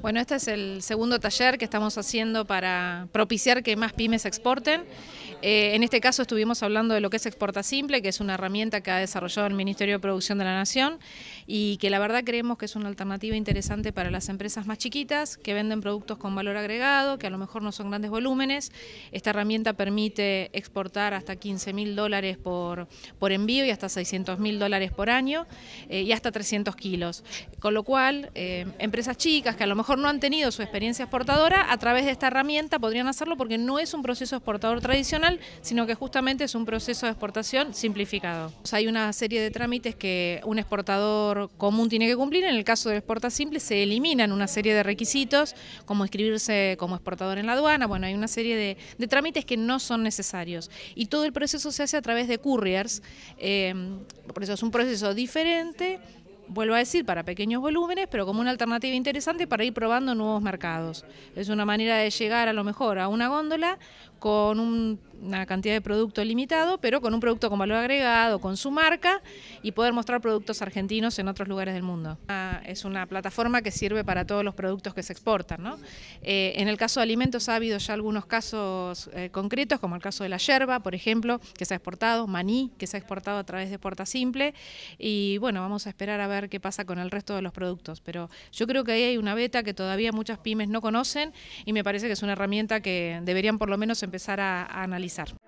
Bueno, este es el segundo taller que estamos haciendo para propiciar que más pymes exporten. Eh, en este caso estuvimos hablando de lo que es Exporta Simple, que es una herramienta que ha desarrollado el Ministerio de Producción de la Nación y que la verdad creemos que es una alternativa interesante para las empresas más chiquitas que venden productos con valor agregado, que a lo mejor no son grandes volúmenes. Esta herramienta permite exportar hasta 15 mil dólares por, por envío y hasta 600 mil dólares por año eh, y hasta 300 kilos. Con lo cual, eh, empresas chicas que a lo mejor no han tenido su experiencia exportadora, a través de esta herramienta podrían hacerlo porque no es un proceso exportador tradicional, sino que justamente es un proceso de exportación simplificado. hay una serie de trámites que un exportador común tiene que cumplir, en el caso del exporta simple se eliminan una serie de requisitos, como inscribirse como exportador en la aduana, bueno, hay una serie de, trámites que no son necesarios. Y todo el proceso se hace a través de couriers, eh, por eso es un proceso diferente vuelvo a decir, para pequeños volúmenes, pero como una alternativa interesante para ir probando nuevos mercados. Es una manera de llegar a lo mejor a una góndola con una cantidad de producto limitado, pero con un producto con valor agregado, con su marca y poder mostrar productos argentinos en otros lugares del mundo. Ah, es una plataforma que sirve para todos los productos que se exportan. Eh, en el caso de alimentos ha habido ya algunos casos eh, concretos, como el caso de la yerba, por ejemplo, que se ha exportado, maní, que se ha exportado a través de Porta Simple, y bueno, vamos a esperar a ver qué pasa con el resto de los productos. Pero yo creo que ahí hay una beta que todavía muchas pymes no conocen y me parece que es una herramienta que deberían por lo menos empezar a analizar.